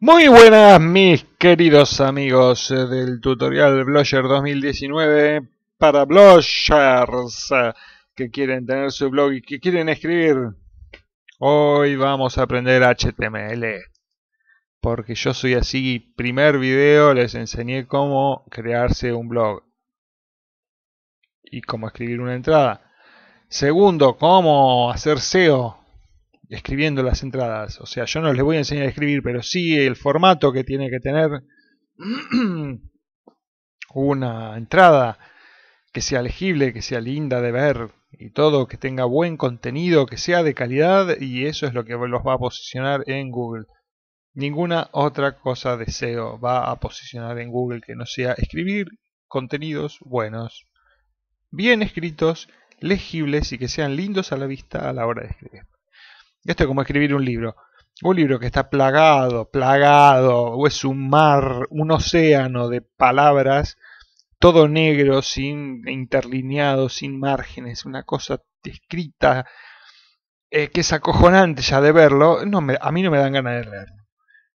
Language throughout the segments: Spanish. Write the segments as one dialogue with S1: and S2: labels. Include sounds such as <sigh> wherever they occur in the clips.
S1: Muy buenas mis queridos amigos eh, del tutorial Blogger 2019 para bloggers eh, que quieren tener su blog y que quieren escribir. Hoy vamos a aprender HTML porque yo soy así. Primer video les enseñé cómo crearse un blog y cómo escribir una entrada. Segundo, cómo hacer SEO escribiendo las entradas. O sea, yo no les voy a enseñar a escribir, pero sí el formato que tiene que tener <clears throat> una entrada que sea legible, que sea linda de ver y todo, que tenga buen contenido, que sea de calidad y eso es lo que los va a posicionar en Google. Ninguna otra cosa de SEO va a posicionar en Google que no sea escribir contenidos buenos, bien escritos, legibles y que sean lindos a la vista a la hora de escribir. Esto es como escribir un libro. Un libro que está plagado, plagado, o es un mar, un océano de palabras, todo negro, sin interlineado, sin márgenes, una cosa escrita eh, que es acojonante ya de verlo. a mí no me dan ganas de leerlo.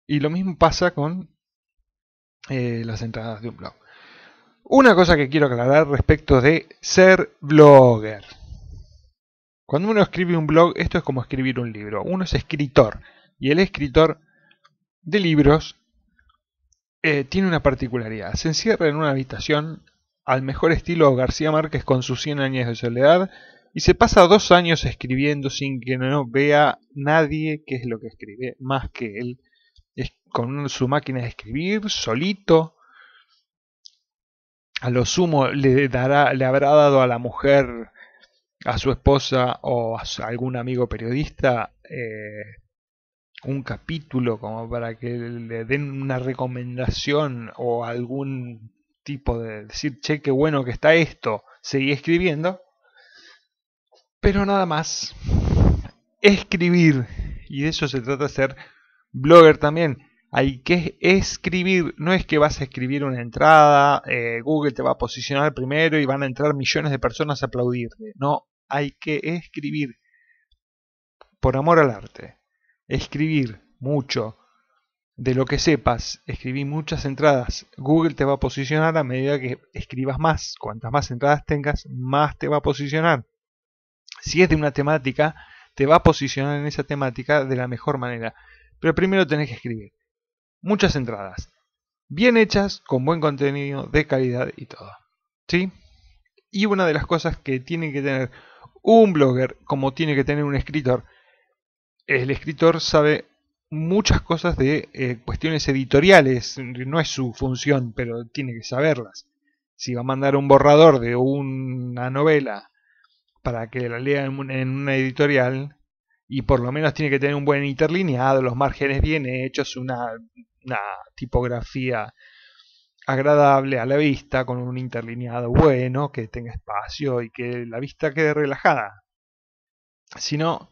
S1: Y lo mismo pasa con eh, las entradas de un blog. Una cosa que quiero aclarar respecto de ser blogger. Cuando uno escribe un blog, esto es como escribir un libro. Uno es escritor y el escritor de libros eh, tiene una particularidad. Se encierra en una habitación al mejor estilo García Márquez con sus 100 años de soledad y se pasa dos años escribiendo sin que no vea nadie qué es lo que escribe, más que él, es con su máquina de escribir, solito. A lo sumo le, dará, le habrá dado a la mujer a su esposa o a algún amigo periodista eh, un capítulo como para que le den una recomendación o algún tipo de decir, che, qué bueno que está esto, seguí escribiendo. Pero nada más, escribir, y de eso se trata de ser blogger también. Hay que escribir, no es que vas a escribir una entrada, eh, Google te va a posicionar primero y van a entrar millones de personas a aplaudirte. No, hay que escribir. Por amor al arte. Escribir mucho. De lo que sepas, escribí muchas entradas. Google te va a posicionar a medida que escribas más. Cuantas más entradas tengas, más te va a posicionar. Si es de una temática, te va a posicionar en esa temática de la mejor manera. Pero primero tenés que escribir. Muchas entradas. Bien hechas, con buen contenido, de calidad y todo. ¿Sí? Y una de las cosas que tienen que tener un blogger, como tiene que tener un escritor, el escritor sabe muchas cosas de eh, cuestiones editoriales, no es su función, pero tiene que saberlas. Si va a mandar un borrador de una novela para que la lea en una editorial, y por lo menos tiene que tener un buen interlineado, los márgenes bien hechos, una tipografía agradable a la vista, con un interlineado bueno, que tenga espacio y que la vista quede relajada. Si no,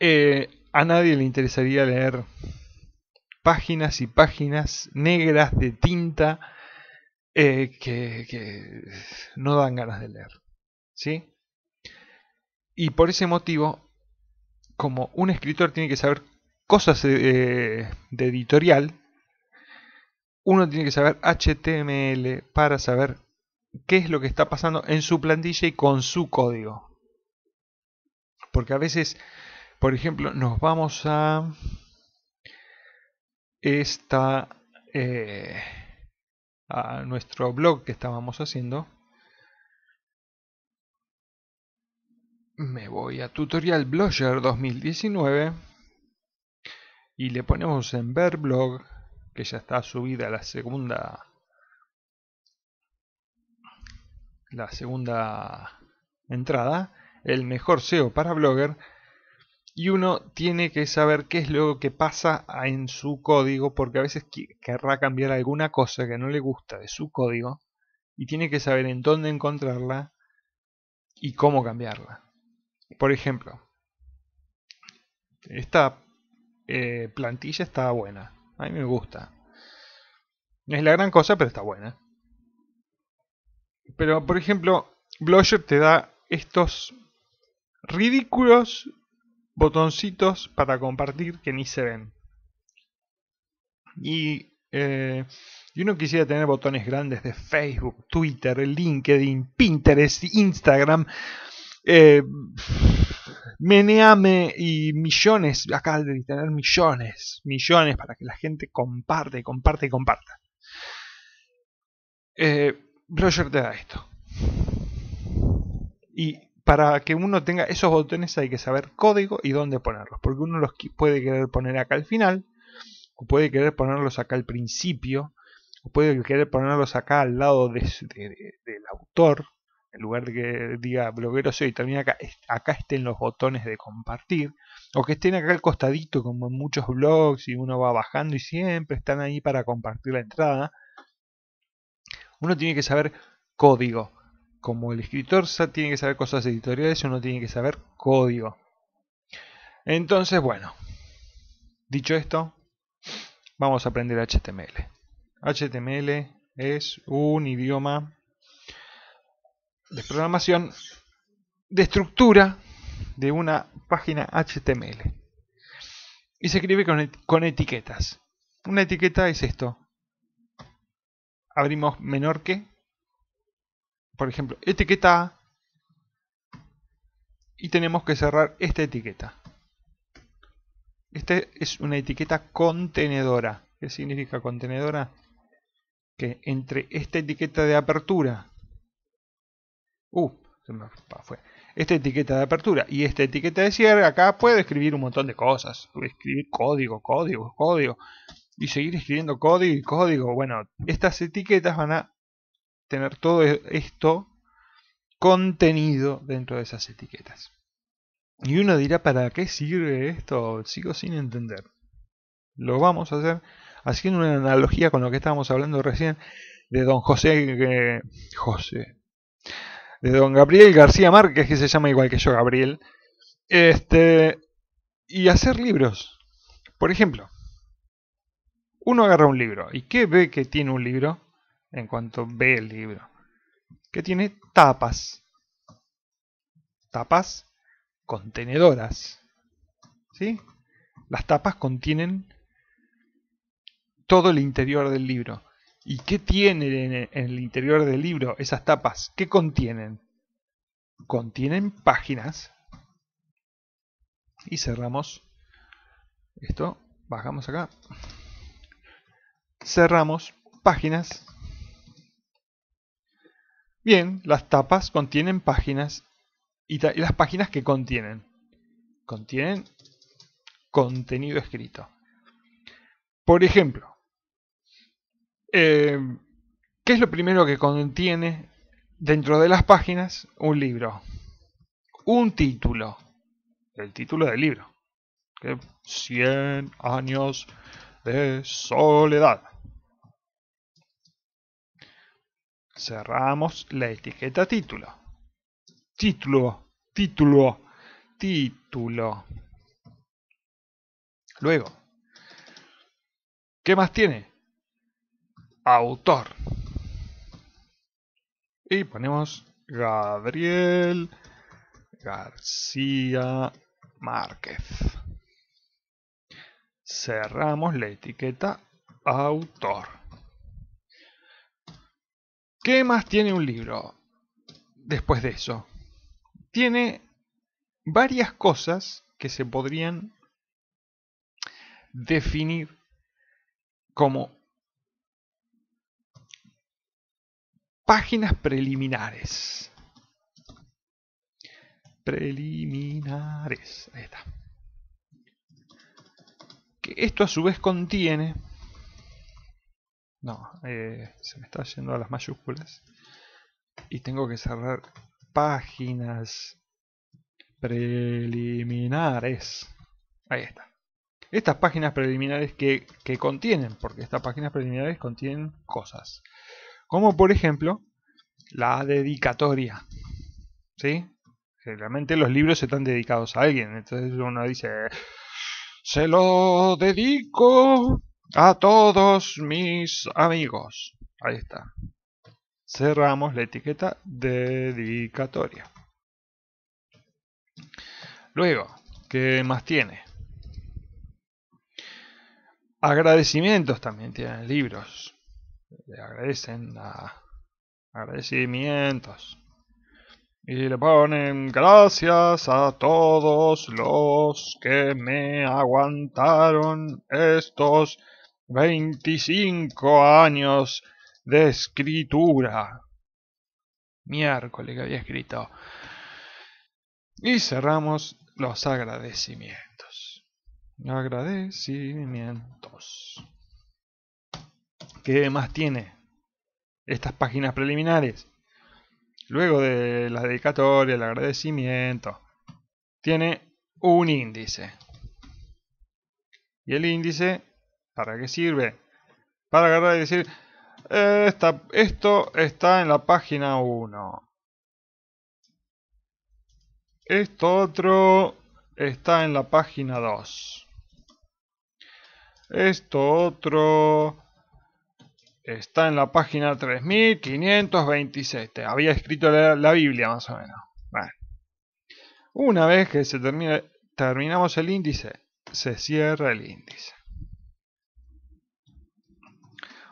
S1: eh, a nadie le interesaría leer páginas y páginas negras de tinta eh, que, no dan ganas de leer. ¿Sí? Y por ese motivo, como un escritor tiene que saber cosas de eh, editorial, uno tiene que saber HTML para saber qué es lo que está pasando en su plantilla y con su código. Porque a veces, por ejemplo, nos vamos a esta eh, a nuestro blog que estábamos haciendo. Me voy a tutorial Blogger 2019 y le ponemos en ver blog que ya está subida la segunda la segunda entrada, el mejor SEO para blogger y uno tiene que saber qué es lo que pasa en su código porque a veces querrá cambiar alguna cosa que no le gusta de su código y tiene que saber en dónde encontrarla y cómo cambiarla. Por ejemplo, esta eh, plantilla está buena. A mí me gusta. No es la gran cosa, pero está buena. Pero, por ejemplo, blogger te da estos ridículos botoncitos para compartir que ni se ven. Y, eh, yo no uno quisiera tener botones grandes de Facebook, Twitter, LinkedIn, Pinterest, Instagram. Eh, meneame y millones, acá de tener millones, millones para que la gente comparte, comparte y comparta. Eh, Roger te da esto. Y para que uno tenga esos botones hay que saber código y dónde ponerlos, porque uno los puede querer poner acá al final, o puede querer ponerlos acá al principio, o puede querer ponerlos acá al lado del autor, en lugar de que diga bloguero soy, también acá, acá estén los botones de compartir, o que estén acá al costadito como en muchos blogs y uno va bajando y siempre están ahí para compartir la entrada. Uno tiene que saber código. Como el escritor tiene que saber cosas editoriales, uno tiene que saber código. Entonces, bueno, dicho esto, vamos a aprender HTML. HTML es un idioma de programación de estructura de una página HTML. Y se escribe con, con etiquetas. Una etiqueta es esto. Abrimos menor que. Por ejemplo, etiqueta A. Y tenemos que cerrar esta etiqueta. Esta es una etiqueta contenedora. ¿Qué significa contenedora? Que entre esta etiqueta de apertura Uh, fue. Esta etiqueta de apertura y esta etiqueta de cierre, acá puedo escribir un montón de cosas. Escribir código, código, código. Y seguir escribiendo código y código. Bueno, estas etiquetas van a tener todo e-, esto contenido dentro de esas etiquetas. Y uno dirá, ¿para qué sirve esto? Sigo sin entender. Lo vamos a hacer haciendo una analogía con lo que estábamos hablando recién de don José, José, de don Gabriel García Márquez, que se llama igual que yo, Gabriel, este, y hacer libros. Por ejemplo, uno agarra un libro, ¿y qué ve que tiene un libro? En cuanto ve el libro, que tiene tapas, tapas contenedoras, ¿sí? Las tapas contienen todo el interior del libro. ¿Y qué tienen en el interior del libro esas tapas? ¿Qué contienen? Contienen páginas. Y cerramos esto. Bajamos acá. Cerramos páginas. Bien, las tapas contienen páginas. Y, las páginas que contienen. Contienen contenido escrito. Por ejemplo, eh, ¿Qué es lo primero que contiene dentro de las páginas un libro? Un título. El título del libro. Cien 100 años de soledad. Cerramos la etiqueta título. Título, título, título. Luego, ¿qué más tiene? autor. Y ponemos Gabriel García Márquez. Cerramos la etiqueta autor. ¿Qué más tiene un libro después de eso? Tiene varias cosas que se podrían definir como Páginas preliminares. Preliminares. Ahí está. Que esto a su vez contiene... No, eh, se me está yendo a las mayúsculas. Y tengo que cerrar páginas preliminares. Ahí está. Estas páginas preliminares que contienen, porque estas páginas preliminares contienen cosas como por ejemplo la dedicatoria. ¿Sí? Generalmente los libros están dedicados a alguien, entonces uno dice, se lo dedico a todos mis amigos. Ahí está. Cerramos la etiqueta dedicatoria. Luego, ¿qué más tiene? Agradecimientos también tienen libros le agradecen agradecimientos. Y le ponen gracias a todos los que me aguantaron estos 25 años de escritura. Miércoles que había escrito. Y cerramos los agradecimientos. Agradecimientos. ¿Qué más tiene estas páginas preliminares? Luego de la dedicatoria, el agradecimiento, tiene un índice. ¿Y el índice para qué sirve? Para agarrar y decir, esto está en la página 1. Esto otro está en la página 2. Esto otro Está en la página 3527. había escrito la, Biblia más o menos. Una vez que se terminamos el índice, se cierra el índice.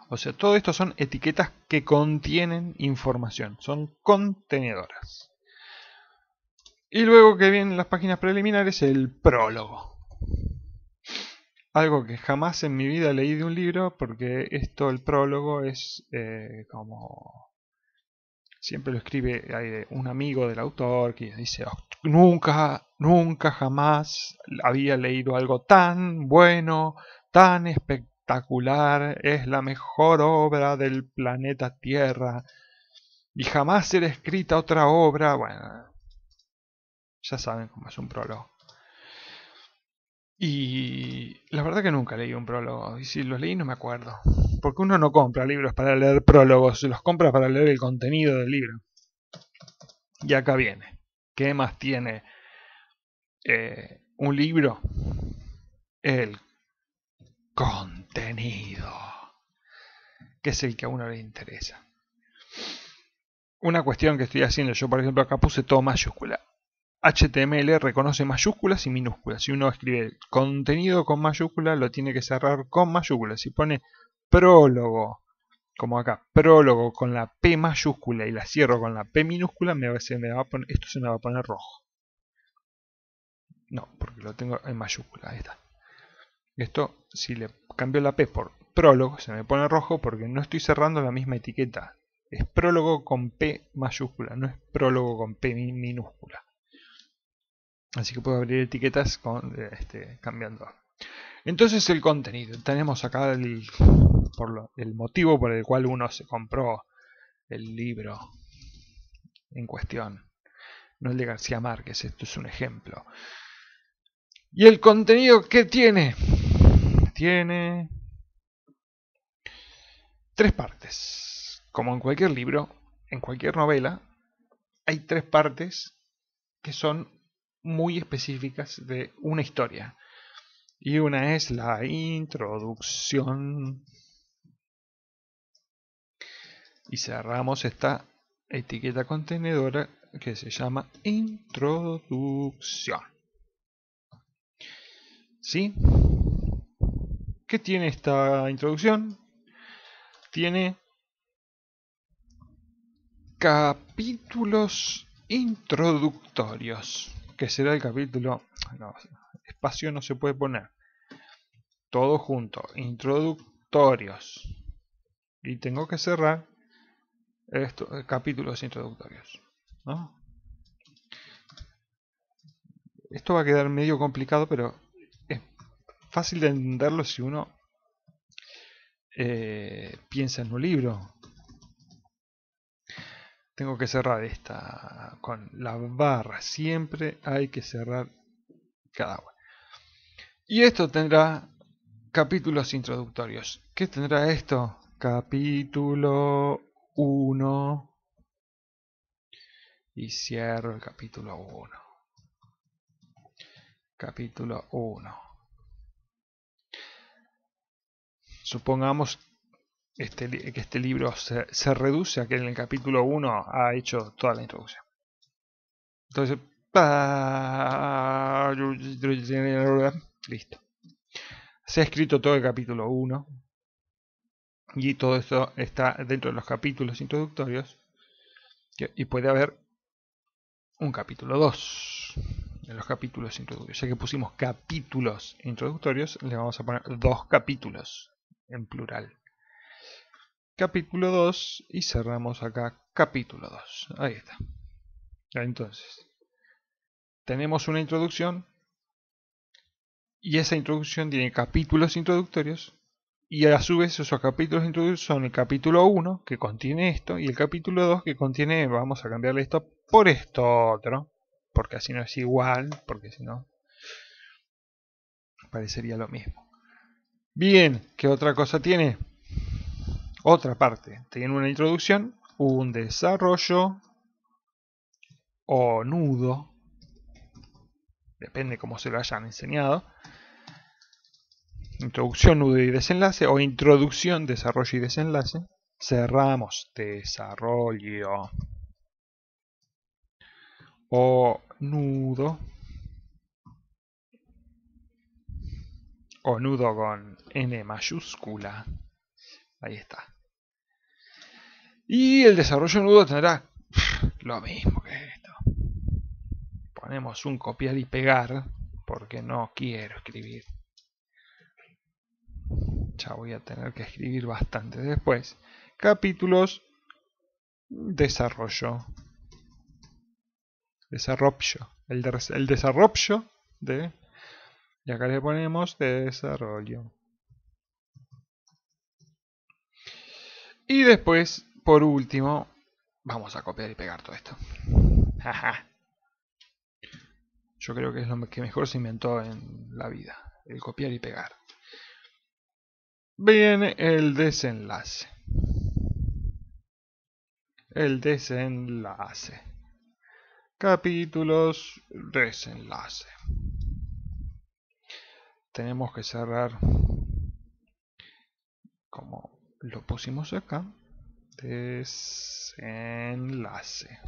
S1: O sea, todo esto son etiquetas que contienen información, son contenedoras. Y luego que vienen las páginas preliminares, el prólogo algo que jamás en mi vida leí de un libro, porque esto, el prólogo, es eh, como siempre lo escribe un amigo del autor que dice, oh, nunca, nunca jamás había leído algo tan bueno, tan espectacular, es la mejor obra del planeta Tierra, y jamás será escrita otra obra, bueno, ya saben cómo es un prólogo. Y la verdad que nunca leí un prólogo, y si los leí no me acuerdo. Porque uno no compra libros para leer prólogos, los compra para leer el contenido del libro. Y acá viene. ¿Qué más tiene eh, un libro? El contenido, que es el que a uno le interesa. Una cuestión que estoy haciendo, yo por ejemplo acá puse todo mayúscula. HTML reconoce mayúsculas y minúsculas. Si uno escribe contenido con mayúscula, lo tiene que cerrar con mayúsculas. Si pone prólogo, como acá, prólogo con la P mayúscula y la cierro con la P minúscula, me, va esto se me va a poner rojo. No, porque lo tengo en mayúscula, Esto, si le cambio la P por prólogo, se me pone rojo porque no estoy cerrando la misma etiqueta. Es prólogo con P mayúscula, no es prólogo con P minúscula. Así que puedo abrir etiquetas eh, este, cambiando. Entonces el contenido. Tenemos acá el, por el motivo por el cual uno se compró el libro en cuestión. No el de García Márquez, esto es un ejemplo. ¿Y el contenido qué tiene? Tiene tres partes. Como en cualquier libro, en cualquier novela, hay tres partes que son muy específicas de una historia. Y una es la introducción. Y cerramos esta etiqueta contenedora que se llama introducción. ¿Sí? ¿Qué tiene esta introducción? Tiene capítulos introductorios que será el capítulo... espacio no se puede poner. Todo junto. Introductorios. Y tengo que cerrar estos capítulos introductorios. Esto va a quedar medio complicado, pero es fácil de entenderlo si uno eh, piensa en un libro. Tengo que cerrar esta con la barra. Siempre hay que cerrar cada uno Y esto tendrá capítulos introductorios. ¿Qué tendrá esto? Capítulo 1. Y cierro el capítulo 1. Capítulo 1. Supongamos este, que este libro se, reduce a que en el capítulo 1 ha hecho toda la introducción. Entonces, listo. Se ha escrito todo el capítulo 1 y todo esto está dentro de los capítulos introductorios y puede haber un capítulo 2 en los capítulos introductorios. Ya que pusimos capítulos introductorios, le vamos a poner dos capítulos en plural capítulo 2 y cerramos acá capítulo 2. Ahí está. Entonces, tenemos una introducción y esa introducción tiene capítulos introductorios y a su vez esos capítulos introductorios son el capítulo 1 que contiene esto y el capítulo 2 que contiene, vamos a cambiarle esto por esto otro, porque así no es igual, porque si no parecería lo mismo. Bien, ¿qué otra cosa tiene? otra parte. tiene una introducción, un desarrollo o nudo, depende cómo se lo hayan enseñado. Introducción, nudo y desenlace, o introducción, desarrollo y desenlace. Cerramos, desarrollo o nudo o nudo con N mayúscula. Ahí está. Y el desarrollo nudo tendrá lo mismo que esto. Ponemos un copiar y pegar porque no quiero escribir. Ya voy a tener que escribir bastante después. Capítulos, desarrollo. Desarrollo. El, el desarrollo de... Y acá le ponemos desarrollo. Y después por último, vamos a copiar y pegar todo esto. Yo creo que es lo que mejor se inventó en la vida, el copiar y pegar. Viene el desenlace. El desenlace. Capítulos desenlace. Tenemos que cerrar como lo pusimos acá desenlace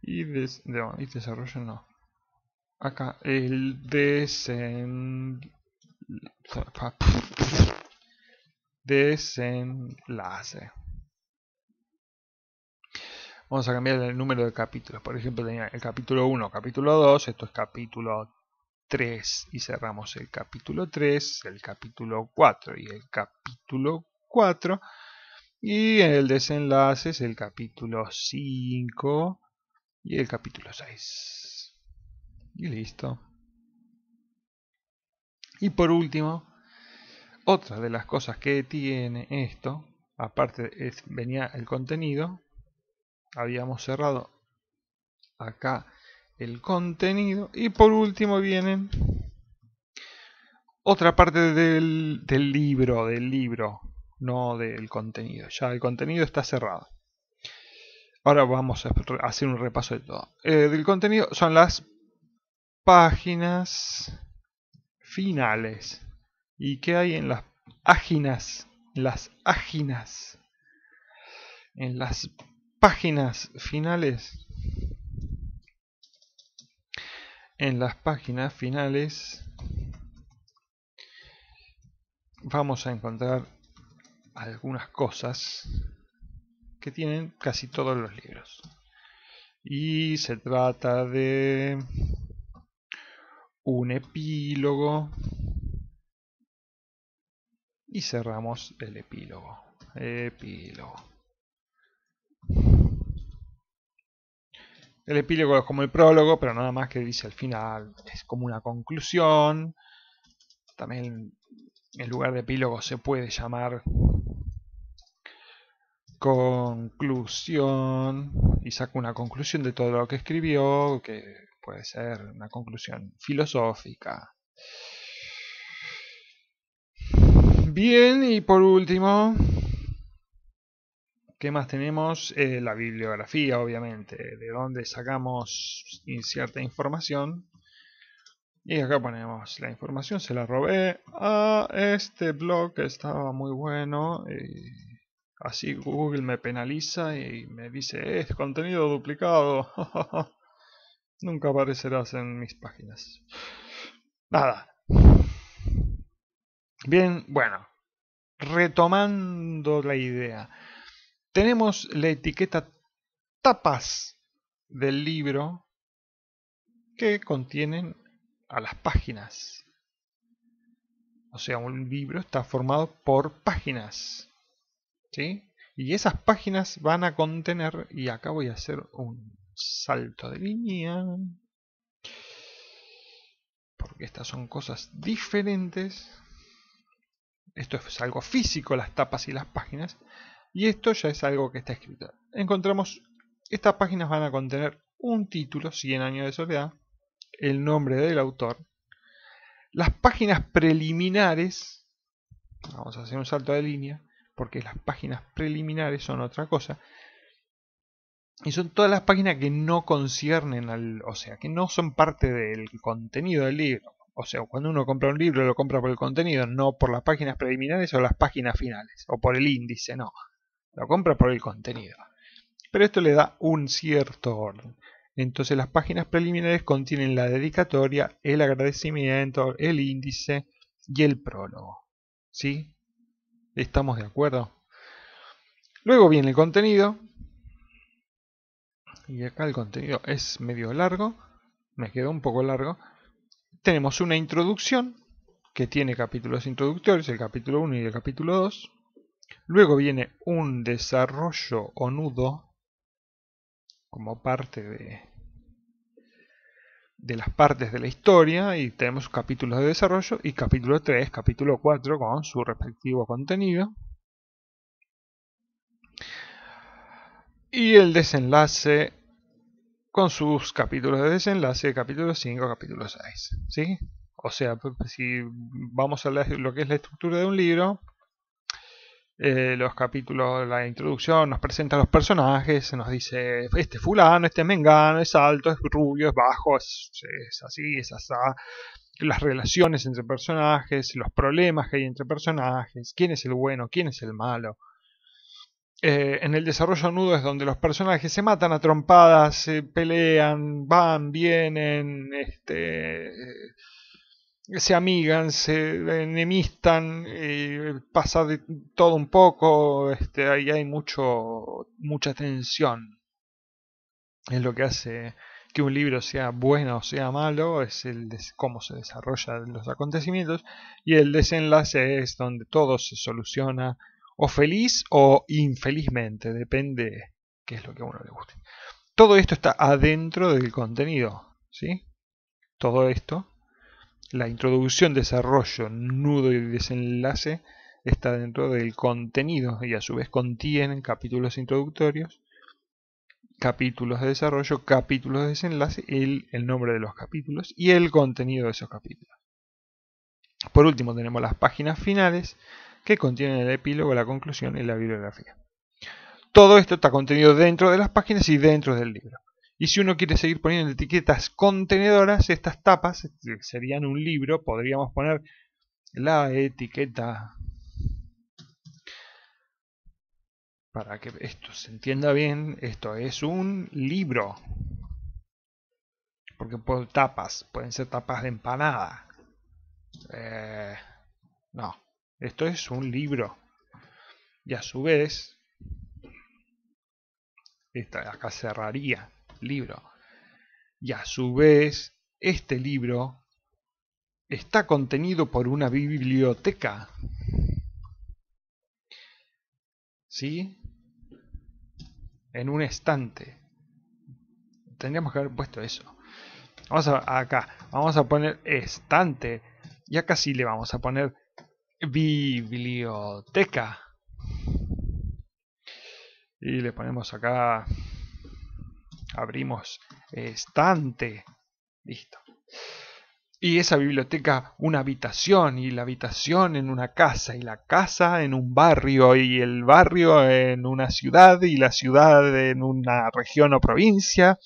S1: y, y desarrollo no acá el desen desenlace vamos a cambiar el número de capítulos por ejemplo tenía el capítulo 1 capítulo 2 esto es capítulo 3 y cerramos el capítulo 3 el capítulo 4 y el capítulo 4. Y el desenlace es el capítulo 5 y el capítulo 6. Y listo. Y por último, otra de las cosas que tiene esto, aparte venía el contenido, habíamos cerrado acá el contenido y por último vienen otra parte del libro, del libro, no del contenido. Ya el contenido está cerrado. Ahora vamos a hacer un repaso de todo. Eh, del contenido son las páginas finales. ¿Y qué hay en las páginas? Las páginas. En las páginas finales. En las páginas finales vamos a encontrar algunas cosas que tienen casi todos los libros. Y se trata de un epílogo. Y cerramos el epílogo. Epílogo. El epílogo es como el prólogo, pero nada más que dice al final. Es como una conclusión. También en lugar de epílogo se puede llamar conclusión y saco una conclusión de todo lo que escribió, que puede ser una conclusión filosófica. Bien, y por último, ¿qué más tenemos? Eh, la bibliografía, obviamente, de dónde sacamos cierta información. Y acá ponemos la información, se la robé a este blog que estaba muy bueno. Así Google me penaliza y me dice, es contenido duplicado. <laughs> Nunca aparecerás en mis páginas. Nada. Bien, bueno. Retomando la idea. Tenemos la etiqueta tapas del libro que contienen a las páginas. O sea, un libro está formado por páginas. Y esas páginas van a contener, y acá voy a hacer un salto de línea, porque estas son cosas diferentes. Esto es algo físico, las tapas y las páginas. Y esto ya es algo que está escrito. Encontramos, estas páginas van a contener un título, 100 años de soledad, el nombre del autor, las páginas preliminares, vamos a hacer un salto de línea, porque las páginas preliminares son otra cosa. Y son todas las páginas que no conciernen al, o sea, que no son parte del contenido del libro. O sea, cuando uno compra un libro lo compra por el contenido, no por las páginas preliminares o las páginas finales, o por el índice, no. Lo compra por el contenido. Pero esto le da un cierto orden. Entonces las páginas preliminares contienen la dedicatoria, el agradecimiento, el índice y el prólogo. ¿Sí? ¿Estamos de acuerdo? Luego viene el contenido. Y acá el contenido es medio largo. Me quedó un poco largo. Tenemos una introducción que tiene capítulos introductorios, el capítulo 1 y el capítulo 2. Luego viene un desarrollo o nudo como parte de, de las partes de la historia y tenemos capítulos de desarrollo y capítulo 3, capítulo 4 con su respectivo contenido. Y el desenlace con sus capítulos de desenlace, capítulo 5, capítulo 6. ¿sí? O sea, pues, si vamos a leer lo que es la estructura de un libro, eh, los capítulos, la introducción, nos presenta los personajes, se nos dice, este fulano, este mengano, es alto, es rubio, es bajo, es, así, es asá, las relaciones entre personajes, los problemas que hay entre personajes, quién es el bueno, quién es el malo. Eh, en el desarrollo nudo es donde los personajes se matan a trompadas, se pelean, van, vienen, este, se amigan, se enemistan, eh, pasa de todo un poco, este, ahí hay mucho, mucha tensión. Es lo que hace que un libro sea bueno o sea malo, es el cómo se desarrollan los acontecimientos, y el desenlace es donde todo se soluciona o feliz o infelizmente, depende qué es lo que a uno le guste. Todo esto está adentro del contenido, ¿sí? Todo esto la introducción, desarrollo, nudo y desenlace está dentro del contenido y a su vez contienen capítulos introductorios, capítulos de desarrollo, capítulos de desenlace, el, el nombre de los capítulos y el contenido de esos capítulos. Por último tenemos las páginas finales que contienen el epílogo, la conclusión y la bibliografía. Todo esto está contenido dentro de las páginas y dentro del libro. Y si uno quiere seguir poniendo etiquetas contenedoras, estas tapas este, serían un libro. Podríamos poner la etiqueta para que esto se entienda bien, esto es un libro. Porque por tapas, pueden ser tapas de empanada. Eh, no, esto es un libro. Y a su vez, esta acá cerraría libro. Y a su vez, este libro está contenido por una biblioteca. ¿Sí? En un estante. Tendríamos que haber puesto eso. Vamos a acá, vamos a poner estante. Y acá sí le vamos a poner biblioteca. Y le ponemos acá abrimos eh, estante, listo. Y esa biblioteca, una habitación, y la habitación en una casa, y la casa en un barrio, y el barrio en una ciudad, y la ciudad en una región o provincia,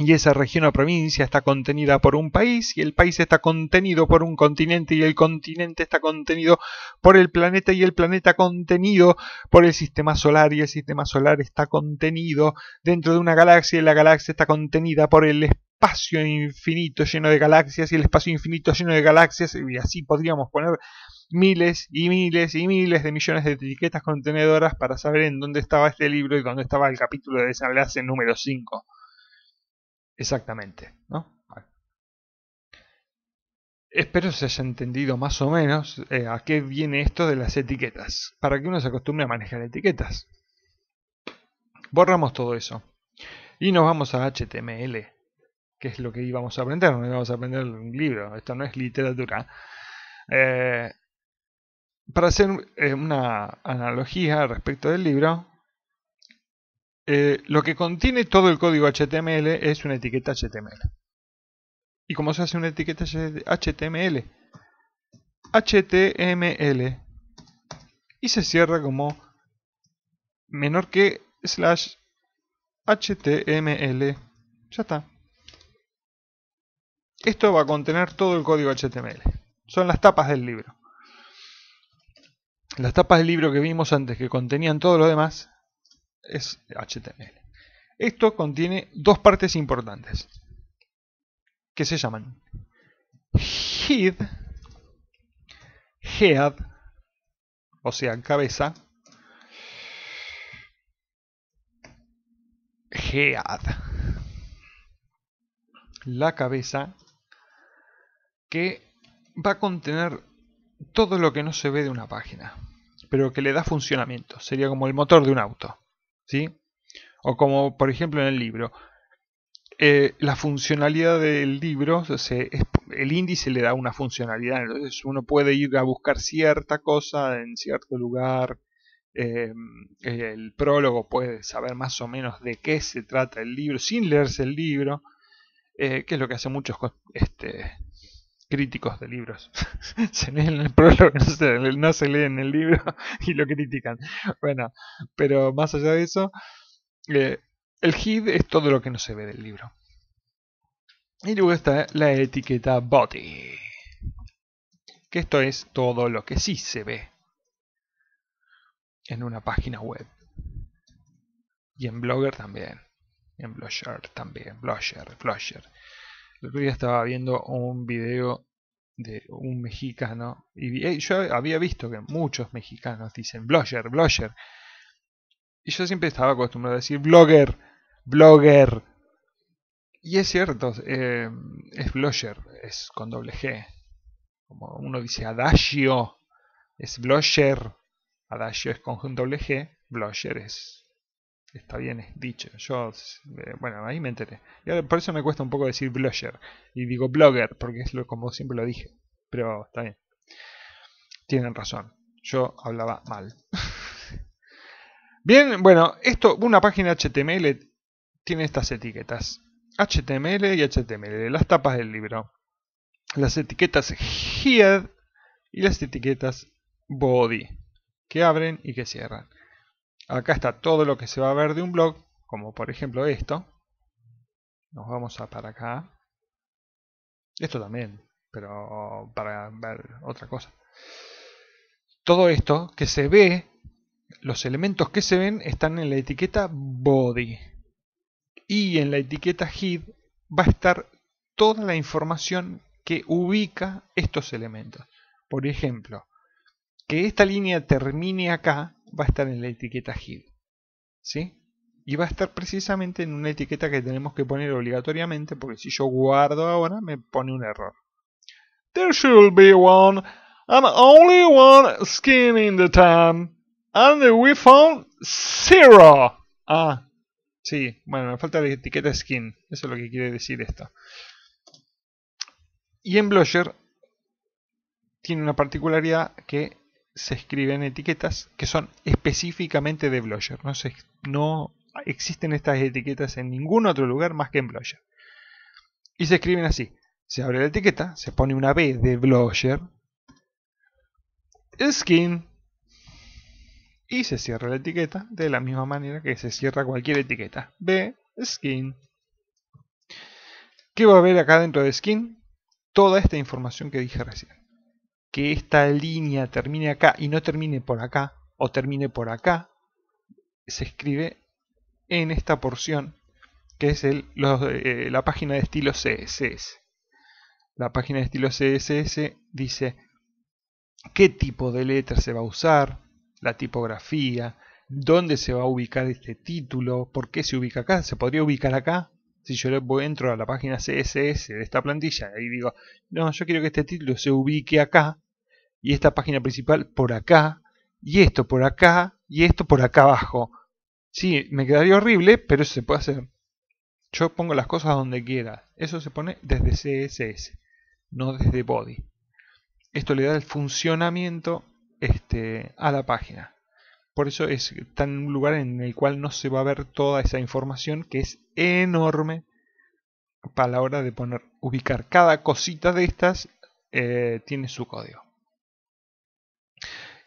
S1: y esa región o provincia está contenida por un país y el país está contenido por un continente y el continente está contenido por el planeta y el planeta contenido por el sistema solar y el sistema solar está contenido dentro de una galaxia y la galaxia está contenida por el espacio infinito lleno de galaxias y el espacio infinito lleno de galaxias y así podríamos poner miles y miles y miles de millones de etiquetas contenedoras para saber en dónde estaba este libro y dónde estaba el capítulo de desenlace número 5. Exactamente, ¿no? Espero se haya entendido más o menos eh, a qué viene esto de las etiquetas, para que uno se acostumbre a manejar etiquetas. Borramos todo eso y nos vamos a HTML, que es lo que íbamos a aprender, no íbamos a aprender un libro, esto no es literatura. Eh, para hacer eh, una analogía respecto del libro, eh, lo que contiene todo el código HTML es una etiqueta HTML. ¿Y cómo se hace una etiqueta HTML? HTML y se cierra como menor que slash HTML. Ya está. Esto va a contener todo el código HTML. Son las tapas del libro. Las tapas del libro que vimos antes que contenían todo lo demás es HTML. Esto contiene dos partes importantes que se llaman head, head, o sea, cabeza, head, la cabeza, que va a contener todo lo que no se ve de una página, pero que le da funcionamiento, sería como el motor de un auto. ¿sí? O como por ejemplo en el libro. Eh, la funcionalidad del libro, el índice le da una funcionalidad, entonces uno puede ir a buscar cierta cosa en cierto lugar, eh, el prólogo puede saber más o menos de qué se trata el libro, sin leerse el libro, eh, que es lo que hacen muchos este, críticos de libros. <laughs> se leen el no se, leen el libro <laughs> y lo critican. Bueno, pero más allá de eso, eh, el HID es todo lo que no se ve del libro. Y luego está la etiqueta body. Que esto es todo lo que sí se ve en una página web. Y en Blogger también. En Blogger también. Blogger, Blogger. El estaba viendo un video de un mexicano y eh, yo había visto que muchos mexicanos dicen blogger, blogger. Y yo siempre estaba acostumbrado a decir blogger, blogger. Y es cierto, eh, es blogger, es con doble G. Como uno dice adagio, es blogger. Adagio es con doble G, blogger es está bien dicho. Yo, eh, bueno, ahí me enteré. por eso me cuesta un poco decir blogger. Y digo blogger, porque es lo, como siempre lo dije. Pero está bien. Tienen razón. Yo hablaba mal. <laughs> bien, bueno, esto, una página HTML tiene estas etiquetas. HTML y HTML, las tapas del libro. Las etiquetas head y las etiquetas body, que abren y que cierran acá está todo lo que se va a ver de un blog, como por ejemplo esto. Nos vamos a para acá. Esto también, pero para ver otra cosa. Todo esto que se ve, los elementos que se ven están en la etiqueta body. Y en la etiqueta head va a estar toda la información que ubica estos elementos. Por ejemplo, que esta línea termine acá va a estar en la etiqueta hid. ¿Sí? Y va a estar precisamente en una etiqueta que tenemos que poner obligatoriamente, porque si yo guardo ahora me pone un error. There should be one, and only one skin in the time, and we found zero. Ah, sí, bueno, me falta la etiqueta skin, eso es lo que quiere decir esto. Y en Blusher. tiene una particularidad que se escriben etiquetas que son específicamente de Blogger. No, no existen estas etiquetas en ningún otro lugar más que en Blogger. Y se escriben así. Se abre la etiqueta, se pone una B de Blogger, skin, y se cierra la etiqueta de la misma manera que se cierra cualquier etiqueta. B, skin. ¿Qué va a haber acá dentro de skin? Toda esta información que dije recién que esta línea termine acá y no termine por acá o termine por acá, se escribe en esta porción que es el, eh, la página de estilo CSS. La página de estilo CSS dice qué tipo de letra se va a usar, la tipografía, dónde se va a ubicar este título, por qué se ubica acá, se podría ubicar acá. Si yo entro a la página CSS de esta plantilla y digo, no, yo quiero que este título se ubique acá, y esta página principal por acá, y esto por acá, y esto por acá abajo. Sí, me quedaría horrible, pero eso se puede hacer. Yo pongo las cosas donde quiera. Eso se pone desde CSS, no desde body. Esto le da el funcionamiento este, a la página. Por eso es tan un lugar en el cual no se va a ver toda esa información que es enorme para la hora de poner ubicar cada cosita de estas eh, tiene su código.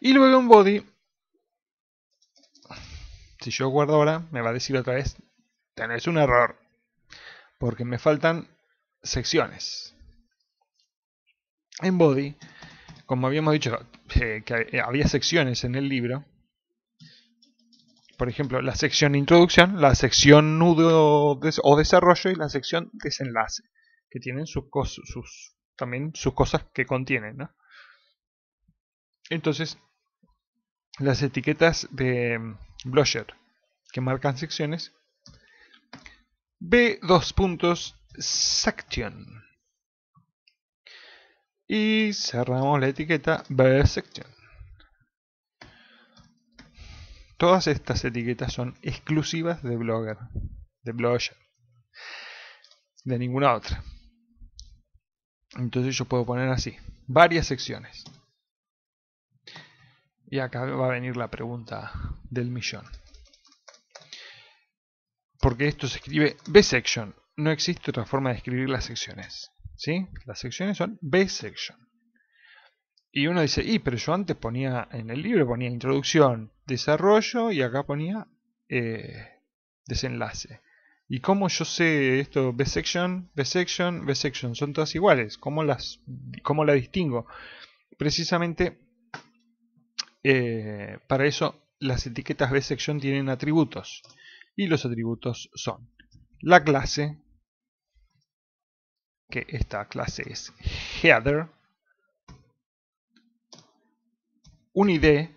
S1: Y luego en body, si yo guardo ahora, me va a decir otra vez, tenés un error, porque me faltan secciones. En body, como habíamos dicho eh, que había secciones en el libro, por ejemplo, la sección introducción, la sección nudo o desarrollo y la sección desenlace, que tienen sus, sus también sus cosas que contienen. Entonces, las etiquetas de mm, Blogger, que marcan secciones. B dos puntos section. Y cerramos la etiqueta B section. Todas estas etiquetas son exclusivas de Blogger, de Blogger, de ninguna otra. Entonces yo puedo poner así, varias secciones. Y acá va a venir la pregunta del millón. Porque esto se escribe B-section. No existe otra forma de escribir las secciones. ¿Sí? Las secciones son B-section. Y uno dice, y pero yo antes ponía, en el libro ponía introducción, desarrollo y acá ponía eh, desenlace. ¿Y cómo yo sé esto? B-section, B-section, B-section. Son todas iguales. ¿Cómo, las, ¿Cómo la distingo? Precisamente eh, para eso las etiquetas B section tienen atributos y los atributos son la clase, que esta clase es header, un ID,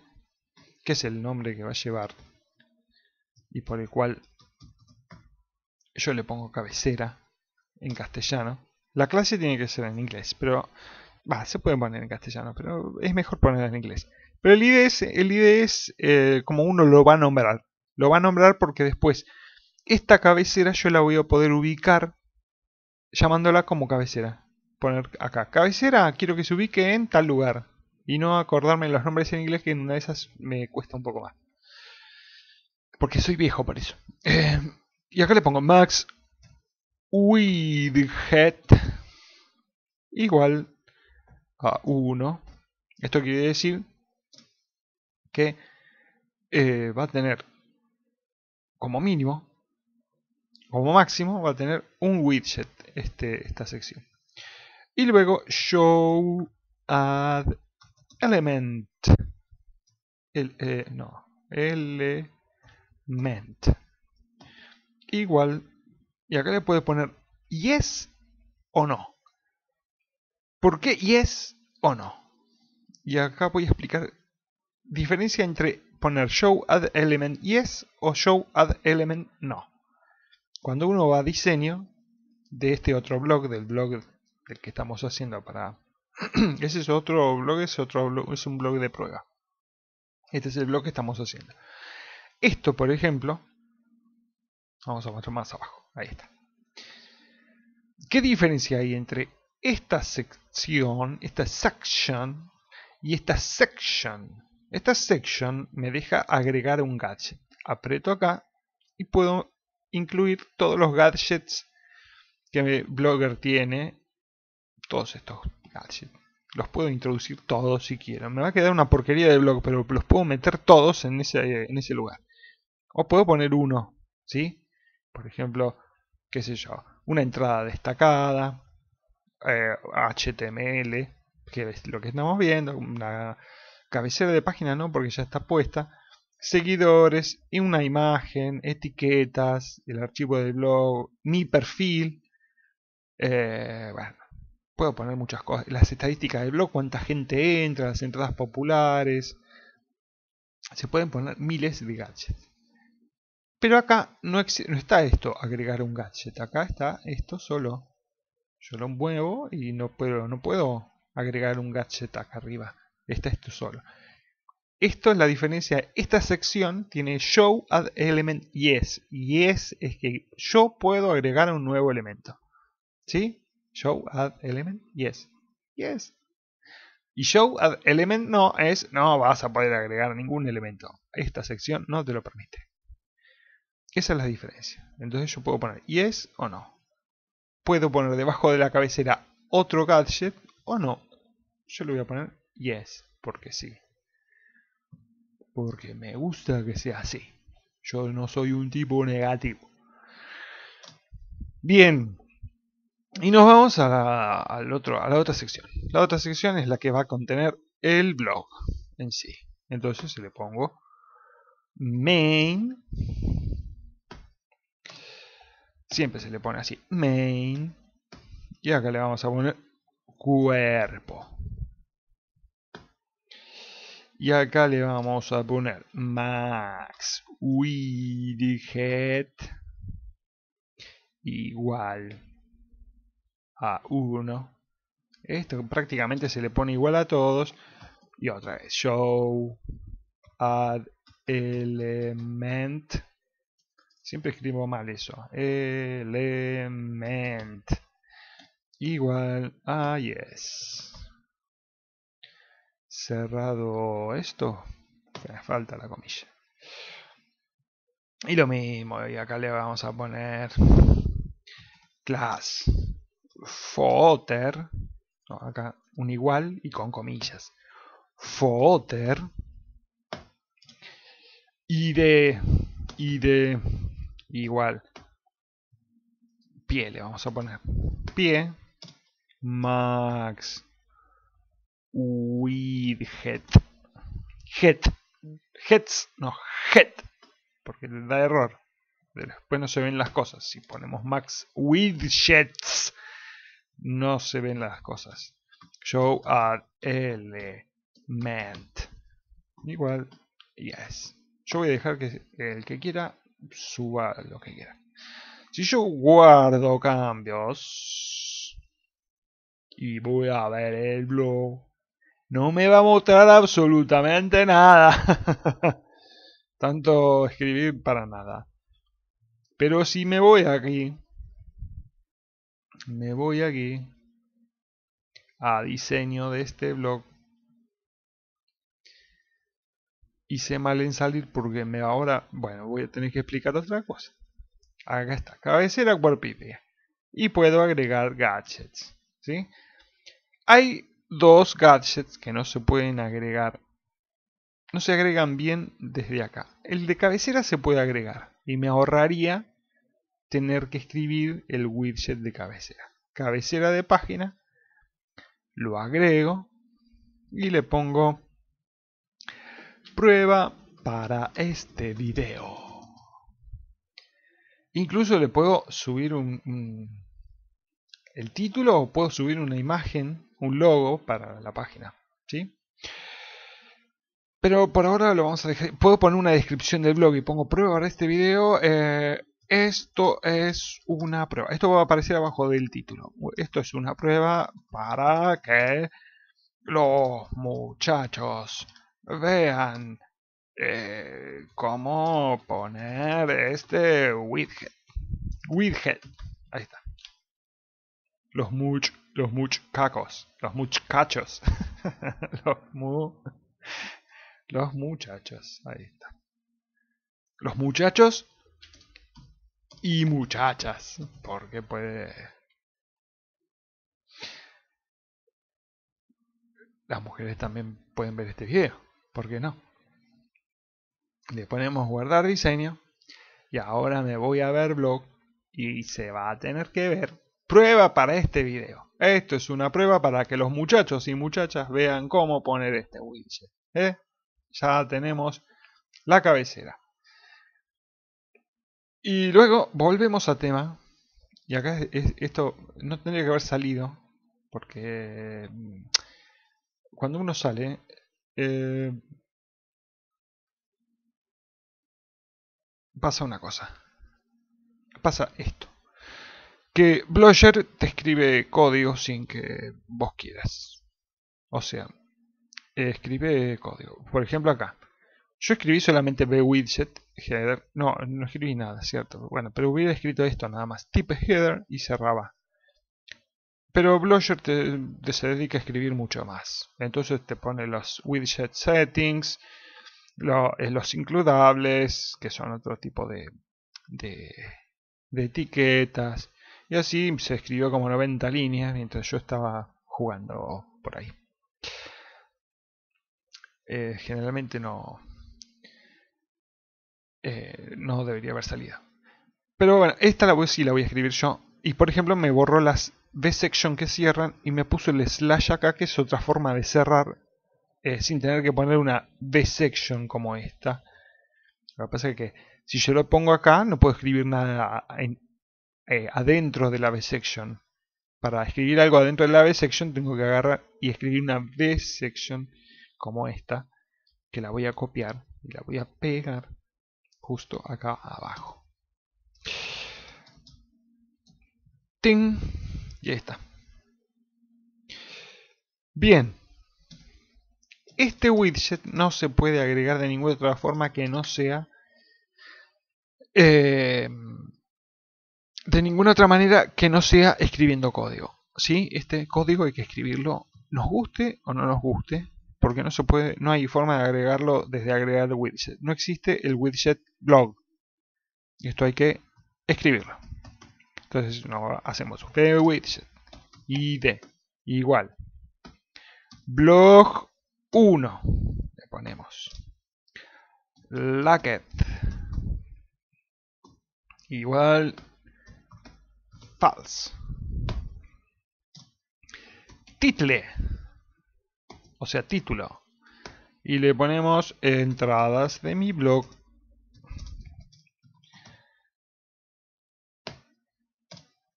S1: que es el nombre que va a llevar y por el cual yo le pongo cabecera en castellano. La clase tiene que ser en inglés, pero se pueden poner en castellano, pero es mejor ponerla en inglés. Pero el ID es, el ID es eh, como uno lo va a nombrar. Lo va a nombrar porque después esta cabecera yo la voy a poder ubicar llamándola como cabecera. Poner acá, cabecera, quiero que se ubique en tal lugar. Y no acordarme los nombres en inglés que en una de esas me cuesta un poco más. Porque soy viejo por eso. Eh, y acá le pongo max widget igual a 1. Esto quiere decir que eh, va a tener como mínimo, como máximo, va a tener un widget este, esta sección. Y luego show add element. Eh, no, element. Igual, y acá le puedes poner yes o no. ¿Por qué yes o no? Y acá voy a explicar diferencia entre poner show add element yes o show add element no. Cuando uno va a diseño de este otro blog, del blog del que estamos haciendo para... <clears throat> Ese es otro blog, es, otro blog, es un blog de prueba. Este es el blog que estamos haciendo. Esto, por ejemplo, vamos a mostrar más abajo. Ahí está. ¿Qué diferencia hay entre esta sección, esta section y esta section? Esta section me deja agregar un gadget. Aprieto acá y puedo incluir todos los gadgets que Blogger tiene. Todos estos gadgets. Los puedo introducir todos si quiero. Me va a quedar una porquería de blog, pero los puedo meter todos en ese, en ese lugar. O puedo poner uno, ¿sí? Por ejemplo, qué sé yo, una entrada destacada, HTML, eh, que es lo que estamos viendo, una cabecera de página no, porque ya está puesta, seguidores, y una imagen, etiquetas, el archivo del blog, mi perfil. Eh, bueno, puedo poner muchas cosas. Las estadísticas del blog, cuánta gente entra, las entradas populares. Se pueden poner miles de gadgets. Pero acá no, está esto, agregar un gadget. Acá está esto solo. Yo lo muevo y no puedo, no puedo agregar un gadget acá arriba. Esta es tu solo. Esto es la diferencia. Esta sección tiene show add element yes. Yes es que yo puedo agregar un nuevo elemento. ¿Sí? Show add element yes. Yes. Y show add element no es no vas a poder agregar ningún elemento. Esta sección no te lo permite. Esa es la diferencia. Entonces yo puedo poner yes o no. Puedo poner debajo de la cabecera otro gadget o no. Yo le voy a poner Yes, porque sí. Porque me gusta que sea así. Yo no soy un tipo negativo. Bien. Y nos vamos a la, al otro, a la otra sección. La otra sección es la que va a contener el blog en sí. Entonces le pongo main. Siempre se le pone así, main. Y acá le vamos a poner cuerpo. Y acá le vamos a poner max widget igual a 1. Esto prácticamente se le pone igual a todos. Y otra vez, show add element. Siempre escribo mal eso. Element igual a ah, yes cerrado esto, me falta la comilla. Y lo mismo, y acá le vamos a poner class footer, acá un igual y con comillas, footer, y id, igual, pie le vamos a poner, pie, max, Widget. head. Heads, no, head. Porque le da error. Después no se ven las cosas. Si ponemos max widgets, no se ven las cosas. Show are element. Igual, yes. Yo voy a dejar que el que quiera suba lo que quiera. Si yo guardo cambios y voy a ver el blog, no me va a mostrar absolutamente nada. <laughs> Tanto escribir para nada. Pero si me voy aquí, me voy aquí a diseño de este blog. Hice mal en salir porque me ahora, bueno, voy a tener que explicar otra cosa. Acá está, cabecera Warpedia. Y puedo agregar gadgets. ¿sí? Hay dos gadgets que no se pueden agregar. No se agregan bien desde acá. El de cabecera se puede agregar y me ahorraría tener que escribir el widget de cabecera. Cabecera de página, lo agrego y le pongo prueba para este video. Incluso le puedo subir un, un, el título o puedo subir una imagen un logo para la página. ¿sí? Pero por ahora lo vamos a dejar. Puedo poner una descripción del blog y pongo prueba de este video. Eh, esto es una prueba. Esto va a aparecer abajo del título. Esto es una prueba para que los muchachos vean eh, cómo poner este widget. Widget. Ahí está. Los muchachos. Los muchacos, los muchachos, <laughs> los, los muchachos, ahí está. Los muchachos y muchachas, porque puede... Las mujeres también pueden ver este video, ¿por qué no? Le ponemos guardar diseño y ahora me voy a ver blog y se va a tener que ver prueba para este video. Esto es una prueba para que los muchachos y muchachas vean cómo poner este widget. ¿eh? Ya tenemos la cabecera. Y luego volvemos a tema. Y acá esto no tendría que haber salido. Porque mm, cuando uno sale... Eh, pasa una cosa. Pasa esto que Blogger te escribe código sin que vos quieras. O sea, eh, escribe código. Por ejemplo acá. Yo escribí solamente bwidget, header. No, no escribí nada, ¿cierto? Bueno, pero hubiera escrito esto nada más. Type header y cerraba. Pero Blogger se dedica a escribir mucho más. Entonces te pone los widget settings, eh, los includables, que son otro tipo de, de etiquetas y así se escribió como 90 líneas mientras yo estaba jugando por ahí. Eh, generalmente no, eh, no debería haber salido. Pero bueno, esta la voy, sí la voy a escribir yo. Y por ejemplo me borró las B-section que cierran y me puso el slash acá, que es otra forma de cerrar eh, sin tener que poner una B-section como esta. Lo que pasa es que si yo lo pongo acá no puedo escribir nada en eh, adentro de la B-section. Para escribir algo adentro de la B-section tengo que agarrar y escribir una B-section como esta, que la voy a copiar y la voy a pegar justo acá abajo. ¡Ting! Y ahí está. Bien. Este widget no se puede agregar de ninguna otra forma que no sea eh, de ninguna otra manera que no sea escribiendo código. ¿sí? Este código hay que escribirlo, nos guste o no nos guste, porque no, se puede, no hay forma de agregarlo desde agregar el widget. No existe el widget blog. Esto hay que escribirlo. Entonces hacemos hacemos widget id igual blog 1. Le ponemos lacket igual false. Title, o sea, título. Y le ponemos entradas de mi blog.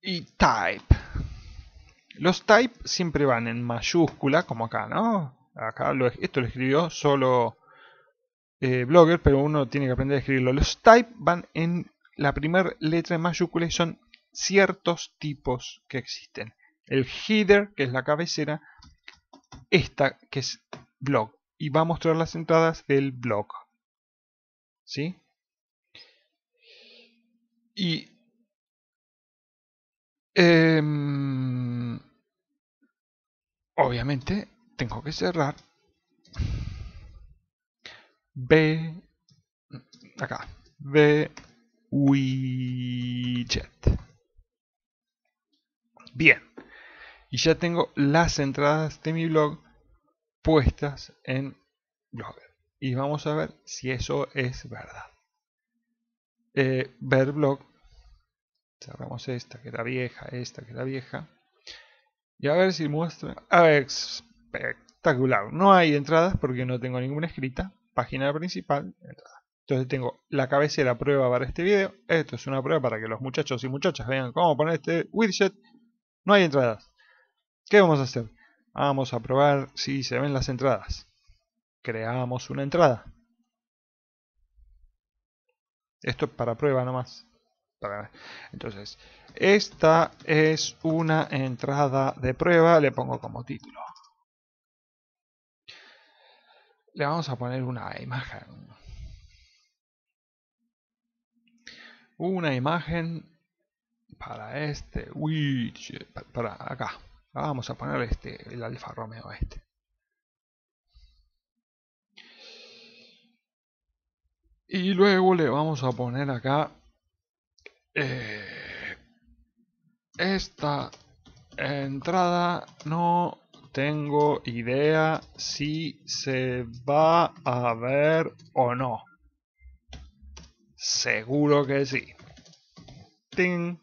S1: Y type. Los type siempre van en mayúscula, como acá, ¿no? Acá esto lo escribió solo eh, Blogger, pero uno tiene que aprender a escribirlo. Los type van en la primera letra en mayúscula y son ciertos tipos que existen. El header, que es la cabecera, esta que es blog, y va a mostrar las entradas del blog. ¿Sí? Y em, obviamente tengo que cerrar B acá B widget Bien. Y ya tengo las entradas de mi blog puestas en Blogger. Y vamos a ver si eso es verdad. Eh, ver blog. Cerramos esta que era vieja, esta que era vieja. Y a ver si muestra. A espectacular. No hay entradas porque no tengo ninguna escrita. Página principal, Entonces tengo la cabecera prueba para este video. Esto es una prueba para que los muchachos y muchachas vean cómo poner este widget no hay entradas. ¿Qué vamos a hacer? Vamos a probar si se ven las entradas. Creamos una entrada. Esto es para prueba nomás. Entonces, esta es una entrada de prueba. Le pongo como título. Le vamos a poner una imagen. Una imagen para este widget, para acá. Vamos a poner este, el Alfa Romeo este. Y luego le vamos a poner acá eh, esta entrada. No tengo idea si se va a ver o no. Seguro que sí. ¡Ting!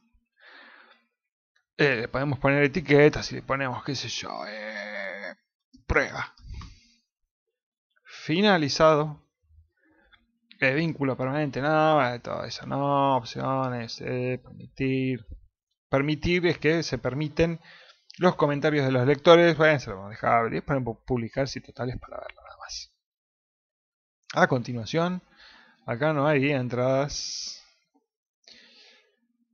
S1: Eh, le podemos poner etiquetas y le ponemos, qué sé yo, eh, prueba. Finalizado. Eh, vínculo permanente, nada, de todo eso, no, opciones, permitir. Permitir es que se permiten los comentarios de los lectores, bueno, se los vamos a dejar abrir, para publicar si totales para verlo nada más. A continuación, acá no hay entradas.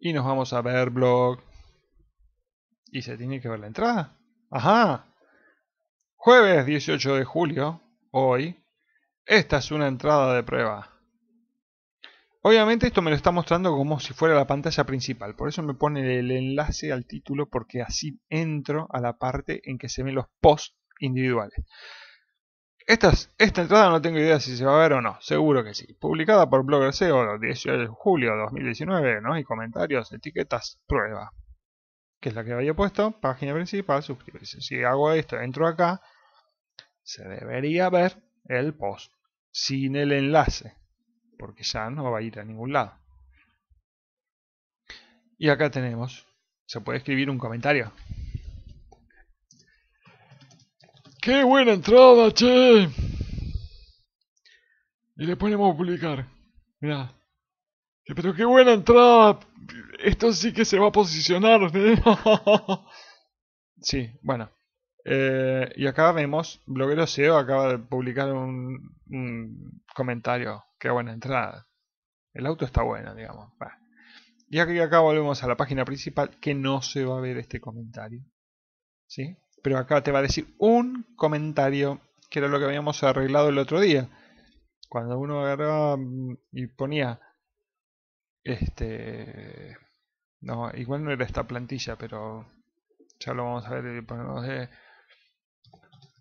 S1: Y nos vamos a ver blog y se tiene que ver la entrada. Ajá. Jueves 18 de julio, hoy, esta es una entrada de prueba. Obviamente esto me lo está mostrando como si fuera la pantalla principal, por eso me pone el enlace al título porque así entro a la parte en que se ven los posts individuales. Esta, esta entrada no tengo idea si se va a ver o no, seguro que sí. Publicada por Blogger SEO 18 de julio de 2019, ¿no? Y comentarios, etiquetas, prueba que es la que había puesto, página principal, suscribirse. Si hago esto, entro acá, se debería ver el post sin el enlace, porque ya no va a ir a ningún lado. Y acá tenemos, se puede escribir un comentario. ¡Qué buena entrada, che! Y le ponemos publicar. Mirá. Pero qué buena entrada. Esto sí que se va a posicionar. ¿eh? sí, bueno. Eh, y acá vemos, Bloguero SEO acaba de publicar un, comentario. Qué buena entrada. El auto está bueno, digamos. ya Y acá volvemos a la página principal que no se va a ver este comentario. ¿Sí? Pero acá te va a decir un comentario que era lo que habíamos arreglado el otro día. Cuando uno agarraba mm, y ponía este. No, igual no era esta plantilla, pero. Ya lo vamos a ver y eh, ponemos de.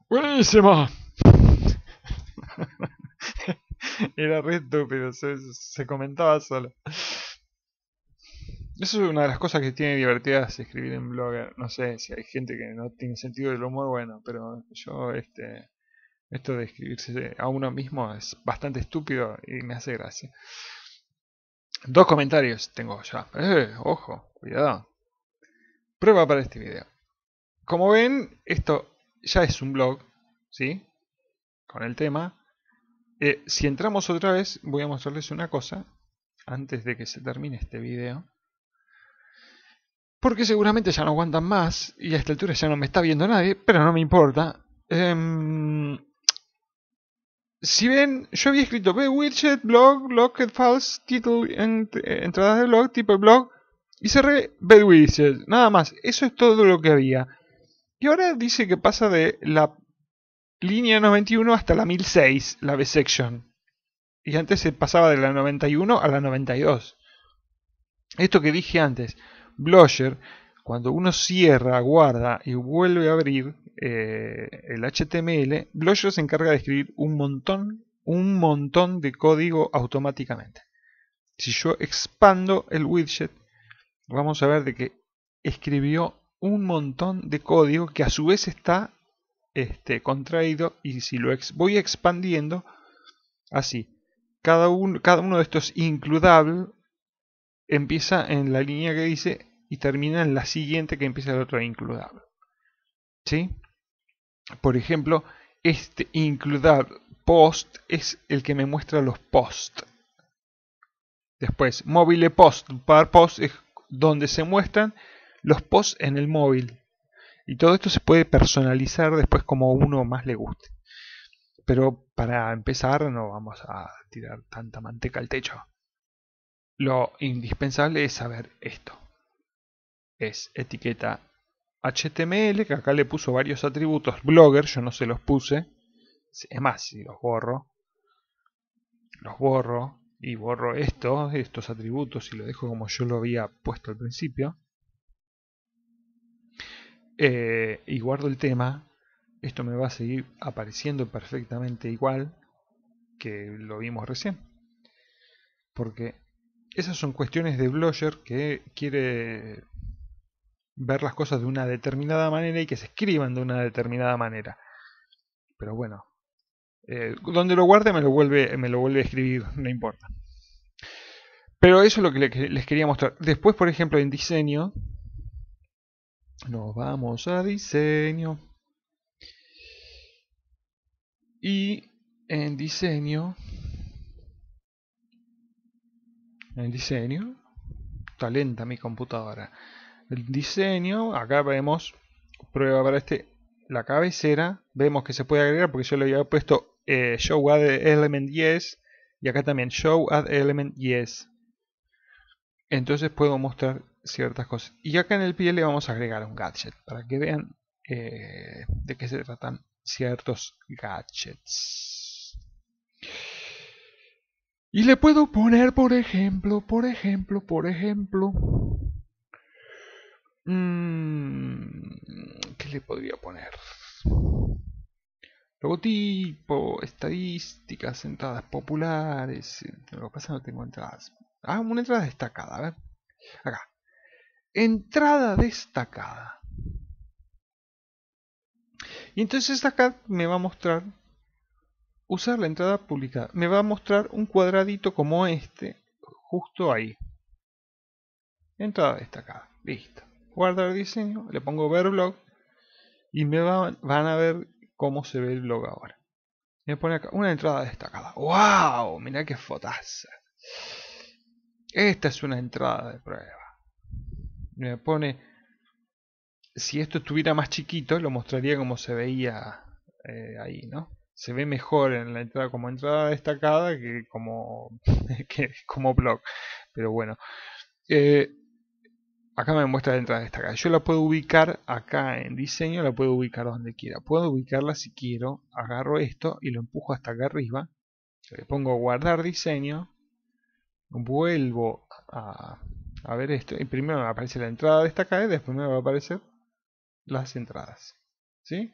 S1: ¡Buenísima! <laughs> era re estúpido, se, se comentaba solo. Eso es una de las cosas que tiene divertidas escribir en Blogger. No sé si hay gente que no tiene sentido del humor, bueno, pero yo, este. Esto de escribirse a uno mismo es bastante estúpido y me hace gracia. Dos comentarios tengo ya. Eh, ojo, cuidado. Prueba para este video. Como ven, esto ya es un blog, ¿sí? Con el tema. Eh, si entramos otra vez, voy a mostrarles una cosa antes de que se termine este video. Porque seguramente ya no aguantan más y a esta altura ya no me está viendo nadie, pero no me importa. Eh, si ven, yo había escrito B widget, blog, locket false, TITLE, ENTRADA eh, entradas de blog, tipo blog, y cerré B. widget, nada más, eso es todo lo que había. Y ahora dice que pasa de la línea 91 hasta la 1006, la B-section. Y antes se pasaba de la 91 a la 92. Esto que dije antes, Blogger cuando uno cierra, guarda y vuelve a abrir eh, el HTML, Blogger se encarga de escribir un montón, un montón de código automáticamente. Si yo expando el widget, vamos a ver de que escribió un montón de código que a su vez está este, contraído y si lo voy expandiendo así cada uno, cada uno de estos includable empieza en la línea que dice y termina en la siguiente que empieza el otro includable. ¿Sí? Por ejemplo, este includable post es el que me muestra los posts. Después, móvil post, par post es donde se muestran los posts en el móvil. Y todo esto se puede personalizar después como uno más le guste. Pero para empezar no vamos a tirar tanta manteca al techo. Lo indispensable es saber esto es etiqueta HTML, que acá le puso varios atributos blogger, yo no se los puse. Es más, si los borro, los borro y borro estos, estos atributos y lo dejo como yo lo había puesto al principio. Eh, y guardo el tema. Esto me va a seguir apareciendo perfectamente igual que lo vimos recién. Porque esas son cuestiones de Blogger que quiere ver las cosas de una determinada manera y que se escriban de una determinada manera. Pero bueno, eh, donde lo guarde me lo, vuelve, me lo vuelve a escribir, no importa. Pero eso es lo que les quería mostrar. Después, por ejemplo, en diseño, nos vamos a diseño. Y en diseño, en diseño, talenta mi computadora el diseño, acá vemos prueba para este la cabecera, vemos que se puede agregar porque yo le había puesto eh, show add element yes y acá también show add element yes. Entonces puedo mostrar ciertas cosas. Y acá en el pie le vamos a agregar un gadget para que vean eh, de qué se tratan ciertos gadgets. Y le puedo poner, por ejemplo, por ejemplo, por ejemplo, Mm, ¿Qué le podría poner? Logotipo, estadísticas, entradas populares. Eh, lo que pasa es que no tengo entradas. Ah, una entrada destacada. A ver. Acá. Entrada destacada. Y entonces acá me va a mostrar usar la entrada pública Me va a mostrar un cuadradito como este, justo ahí. Entrada destacada. Listo guardar diseño, le pongo ver blog y me van, a ver cómo se ve el blog ahora. Me pone acá una entrada destacada. ¡Wow! Mirá qué fotaza. Esta es una entrada de prueba. Me pone. Si esto estuviera más chiquito, lo mostraría como se veía eh, ahí, ¿no? Se ve mejor en la entrada como entrada destacada que como, <laughs> como blog. Pero bueno. Eh, acá me muestra la entrada de esta Yo la puedo ubicar acá en diseño, la puedo ubicar donde quiera. Puedo ubicarla si quiero. Agarro esto y lo empujo hasta acá arriba. Le pongo guardar diseño. Vuelvo a, ver esto. Y primero me aparece la entrada de esta y después me va a aparecer las entradas. ¿Sí?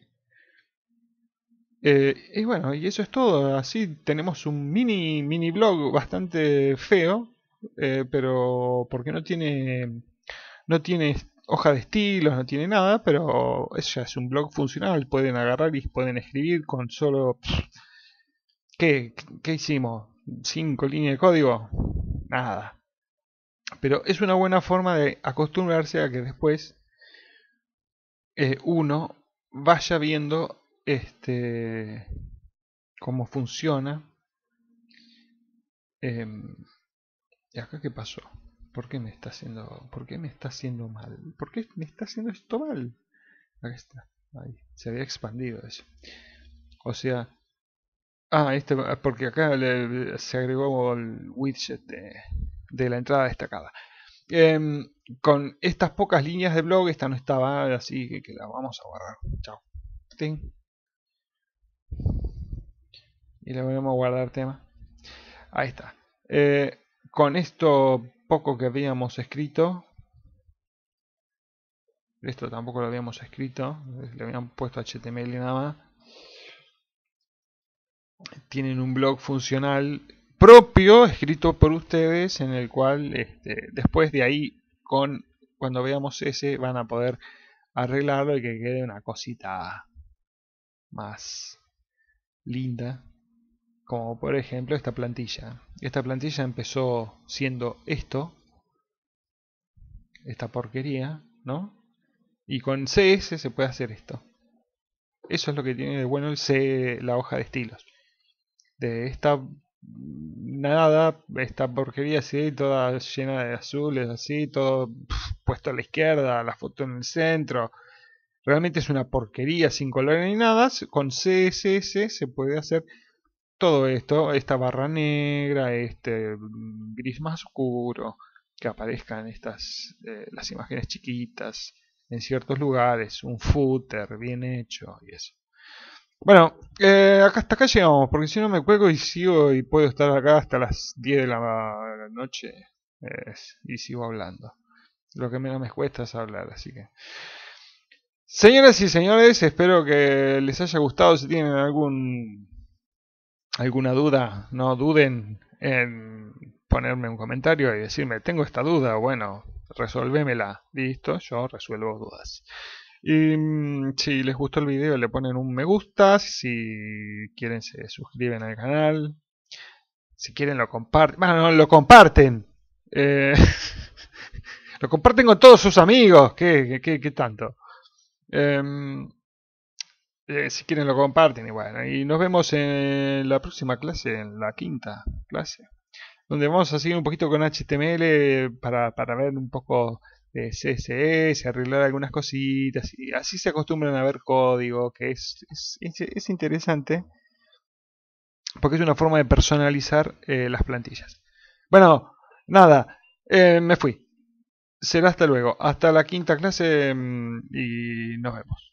S1: Eh, y bueno, y eso es todo. Así tenemos un mini, mini blog bastante feo. Eh, pero porque no tiene no tiene hoja de estilos, no tiene nada, pero eso ya es un blog funcional. Pueden agarrar y pueden escribir con solo... ¿Qué, qué hicimos? ¿Cinco líneas de código? Nada. Pero es una buena forma de acostumbrarse a que después eh, uno vaya viendo este cómo funciona. Em, ¿Y acá qué pasó? ¿Por qué me está haciendo, por qué me está haciendo mal? ¿Por qué me está haciendo esto mal? Ahí está. Ahí. Se había expandido eso. O sea... Ah, este, porque acá se agregó el widget de, la entrada destacada. Em, con estas pocas líneas de blog, esta no estaba, así que, la vamos a guardar. Chao. Y le vamos a guardar tema. Ahí está. Eh, con esto poco que habíamos escrito, esto tampoco lo habíamos escrito, le habían puesto HTML nada más, tienen un blog funcional propio escrito por ustedes en el cual este, después de ahí con cuando veamos ese van a poder arreglarlo y que quede una cosita más linda como por ejemplo esta plantilla. Esta plantilla empezó siendo esto, esta porquería, ¿no? Y con CSS se puede hacer esto. Eso es lo que tiene de bueno el C, la hoja de estilos. De esta nada, esta porquería así, toda llena de azules, así, todo puesto a la izquierda, la foto en el centro. Realmente es una porquería sin color ni nada. Con CSS se puede hacer todo esto, esta barra negra, este gris más oscuro, que aparezcan estas eh, las imágenes chiquitas en ciertos lugares, un footer bien hecho y eso. Bueno, eh, acá hasta acá llegamos, porque si no me cuelgo y sigo y puedo estar acá hasta las 10 de la noche y sigo hablando. Lo que menos me cuesta es hablar, así que... Señoras y señores, espero que les haya gustado. Si tienen algún alguna duda, no duden en ponerme un comentario y decirme, tengo esta duda, bueno, resolvémela. Listo, yo resuelvo dudas. Y mm, si les gustó el video le ponen un me gusta, si quieren se suscriben al canal, si quieren lo comparten, bueno, lo comparten. Eh, <laughs> lo comparten con todos sus amigos, ¿qué, qué, qué tanto? Em, eh, si quieren lo comparten y bueno, y nos vemos en la próxima clase, en la quinta clase, donde vamos a seguir un poquito con HTML para, para ver un poco de CSS, arreglar algunas cositas, y así se acostumbran a ver código, que es, es, interesante, porque es una forma de personalizar eh, las plantillas. Bueno, nada, eh, me fui. Será hasta luego, hasta la quinta clase mm, y nos vemos.